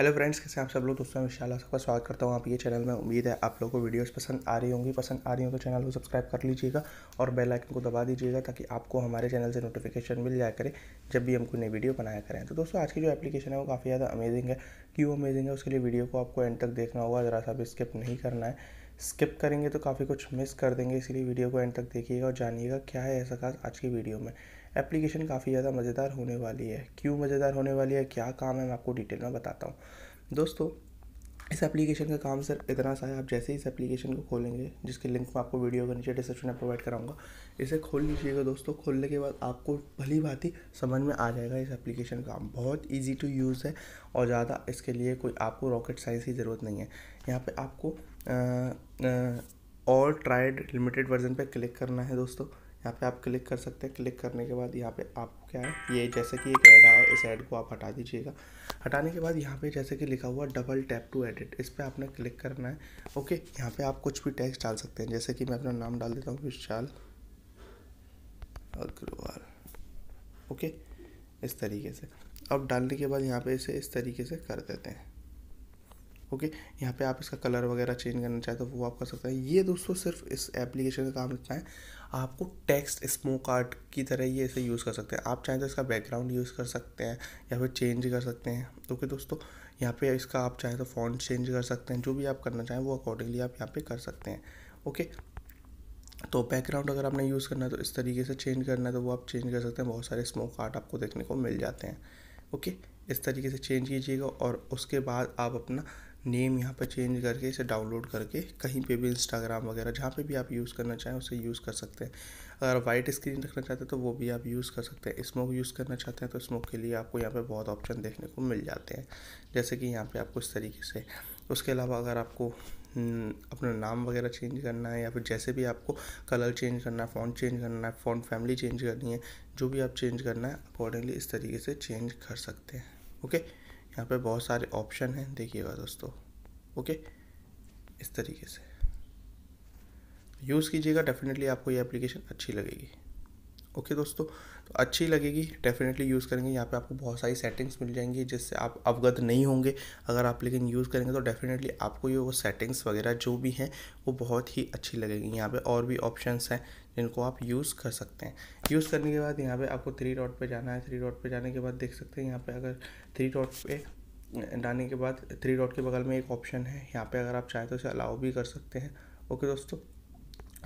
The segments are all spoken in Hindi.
हेलो फ्रेंड्स कैसे आप सब लोग दोस्तों विशाल सबका स्वागत करता हूँ आप ये चैनल में उम्मीद है आप लोगों को वीडियोस पसंद आ रही होंगी पसंद आ रही हो तो चैनल को सब्सक्राइब कर लीजिएगा और बेल आइकन को दबा दीजिएगा ताकि आपको हमारे चैनल से नोटिफिकेशन मिल जाया करे जब भी हम कोई नई वीडियो बनाया करें तो दोस्तों आज की जो एप्लीकेशन है वो काफ़ी ज़्यादा अमेजिंग है क्यों अमेजिंग है उसके लिए वीडियो को आपको एंड तक देखना होगा ज़रा सा भी स्किप नहीं करना है स्किप करेंगे तो काफ़ी कुछ मिस कर देंगे इसलिए वीडियो को एंड तक देखिएगा और जानिएगा क्या है ऐसा खास आज की वीडियो में एप्लीकेशन काफ़ी ज़्यादा मज़ेदार होने वाली है क्यों मज़ेदार होने वाली है क्या काम है मैं आपको डिटेल में बताता हूँ दोस्तों इस एप्लीकेशन का काम सर इतना सा है आप जैसे ही इस एप्लीकेशन को खोलेंगे जिसके लिंक मैं आपको वीडियो के नीचे डिस्क्रिप्शन में प्रोवाइड कराऊंगा इसे खोल लीजिएगा दोस्तों खोलने के बाद आपको भली भांति समझ में आ जाएगा इस एप्लीकेशन का बहुत ईजी टू यूज़ है और ज़्यादा इसके लिए कोई आपको रॉकेट साइंस की ज़रूरत नहीं है यहाँ पर आपको और ट्राइड लिमिटेड वर्जन पर क्लिक करना है दोस्तों यहाँ पे आप क्लिक कर सकते हैं क्लिक करने के बाद यहाँ पे आपको क्या है ये जैसे कि एक ऐड आया इस ऐड को आप हटा दीजिएगा हटाने के बाद यहाँ पे जैसे कि लिखा हुआ डबल टैप टू एडिट इस पर आपने क्लिक करना है ओके यहाँ पे आप कुछ भी टेक्स्ट डाल सकते हैं जैसे कि मैं अपना नाम डाल देता हूँ विशाल अग्रवाल ओके इस तरीके से अब डालने के बाद यहाँ पर इसे इस तरीके से कर देते हैं ओके यहाँ पे आप इसका कलर वगैरह चेंज करना चाहते हो तो वो आप कर सकते हैं ये दोस्तों सिर्फ इस एप्लीकेशन का काम इतना है आपको टेक्स्ट स्मोक आर्ट की तरह ये इसे यूज़ कर सकते हैं आप चाहें तो इसका बैकग्राउंड यूज़ कर सकते हैं या फिर चेंज कर सकते हैं ओके दोस्तों यहाँ पे इसका आप चाहें तो फॉन्ट चेंज कर सकते हैं जो भी आप करना चाहें वो अकॉर्डिंगली आप यहाँ पे कर सकते हैं ओके तो बैकग्राउंड अगर आपने यूज़ करना है तो इस तरीके से चेंज करना है तो वो आप चेंज कर सकते हैं बहुत सारे स्मोक आर्ट आपको देखने को मिल जाते हैं ओके इस तरीके से चेंज कीजिएगा और उसके बाद आप अपना नेम यहाँ पर चेंज करके इसे डाउनलोड करके कहीं पे भी इंस्टाग्राम वगैरह जहाँ पे भी आप यूज़ करना चाहें उसे यूज़ कर सकते हैं अगर वाइट स्क्रीन रखना चाहते हैं तो वो भी आप यूज़ कर सकते हैं स्मोक यूज़ करना चाहते हैं तो स्मोक के लिए आपको यहाँ पे बहुत ऑप्शन देखने को मिल जाते हैं जैसे कि यहाँ पर आपको इस तरीके से उसके अलावा अगर आपको हम्म, अपना नाम वगैरह चेंज करना है या फिर जैसे भी आपको कलर चेंज करना है फ़ॉन्ट चेंज करना है फ़ॉन्ट फैमिली चेंज करनी है जो भी आप चेंज करना है अकॉर्डिंगली इस तरीके से चेंज कर सकते हैं ओके यहाँ पर बहुत सारे ऑप्शन हैं देखिएगा दोस्तों ओके इस तरीके से यूज़ कीजिएगा डेफिनेटली आपको ये एप्लीकेशन अच्छी लगेगी ओके दोस्तों तो अच्छी लगेगी डेफिनेटली यूज़ करेंगे यहाँ पे आपको बहुत सारी सेटिंग्स मिल जाएंगी जिससे आप अवगत नहीं होंगे अगर आप लेकिन यूज़ करेंगे तो डेफिनेटली आपको ये वो सेटिंग्स वगैरह जो भी हैं वो बहुत ही अच्छी लगेगी यहाँ पे और भी ऑप्शंस हैं जिनको आप यूज़ कर सकते हैं यूज़ करने के बाद यहाँ पे आपको थ्री डॉट पे जाना है थ्री डॉट पे जाने के बाद देख सकते हैं यहाँ पे अगर थ्री डॉट पे डालने के बाद थ्री डॉट के बगल में एक ऑप्शन है यहाँ पे अगर आप चाहें तो इसे अलाउ भी कर सकते हैं ओके दोस्तों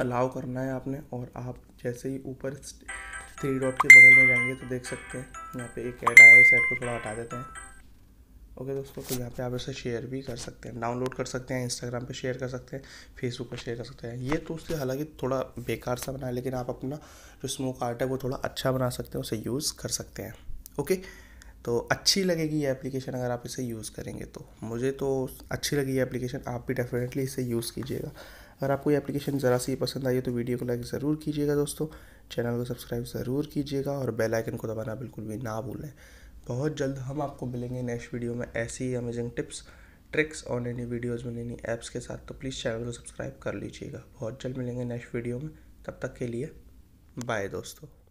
अलाउ करना है आपने और आप जैसे ही ऊपर थ्री डॉट के बगल में जाएंगे तो देख सकते हैं यहाँ पे एक ऐड आया है इस ऐड को थोड़ा हटा देते हैं ओके दोस्तों तो यहाँ पे आप इसे शेयर भी कर सकते हैं डाउनलोड कर सकते हैं इंस्टाग्राम पे शेयर कर सकते हैं फेसबुक पर शेयर कर सकते हैं ये तो उससे हालांकि थोड़ा बेकार सा बना है लेकिन आप अपना जो स्मोक आर्ट है वो थोड़ा अच्छा बना सकते हैं उसे यूज़ कर सकते हैं ओके तो अच्छी लगेगी ये एप्लीकेशन अगर आप इसे यूज़ करेंगे तो मुझे तो अच्छी लगी ये एप्लीकेशन आप भी डेफिनेटली इसे यूज़ कीजिएगा अगर आपको ये एप्लीकेशन ज़रा सी पसंद आई है तो वीडियो को लाइक ज़रूर कीजिएगा दोस्तों चैनल को सब्सक्राइब ज़रूर कीजिएगा और बेल आइकन को दबाना बिल्कुल भी ना भूलें बहुत जल्द हम आपको मिलेंगे नेक्स्ट वीडियो में ऐसी ही अमेजिंग टिप्स ट्रिक्स और नई नई वीडियोज़ में नई नई ऐप्स के साथ तो प्लीज़ चैनल को सब्सक्राइब कर लीजिएगा बहुत जल्द मिलेंगे नेक्स्ट वीडियो में तब तक के लिए बाय दोस्तों